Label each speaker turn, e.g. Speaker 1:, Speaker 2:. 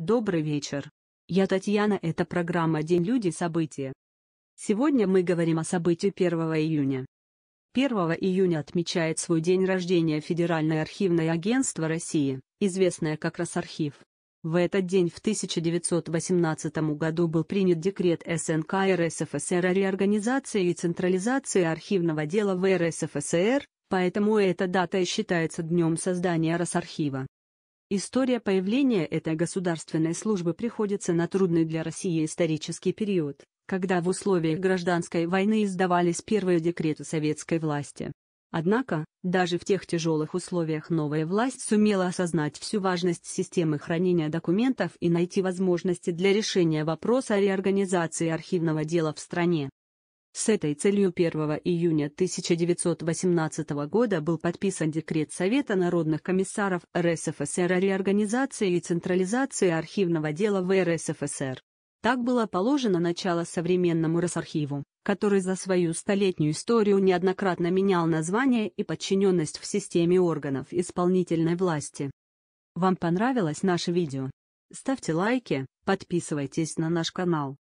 Speaker 1: Добрый вечер. Я Татьяна, это программа «День люди. События». Сегодня мы говорим о событии 1
Speaker 2: июня. 1 июня отмечает свой день рождения Федеральное архивное агентство России, известное как Росархив. В этот день в 1918 году был принят декрет СНК РСФСР о реорганизации и централизации архивного дела в РСФСР, поэтому эта дата считается днем создания Росархива. История появления этой государственной службы приходится на трудный для России исторический период, когда в условиях гражданской войны издавались первые декреты советской власти. Однако, даже в тех тяжелых условиях новая власть сумела осознать всю важность системы хранения документов и найти возможности для решения вопроса о реорганизации архивного дела в стране. С этой целью 1 июня 1918 года был подписан декрет Совета народных комиссаров РСФСР о реорганизации и централизации архивного дела в РСФСР. Так было положено начало современному Росархиву, который за свою столетнюю историю неоднократно менял название и подчиненность в системе органов исполнительной
Speaker 1: власти. Вам понравилось наше видео? Ставьте лайки, подписывайтесь на наш канал.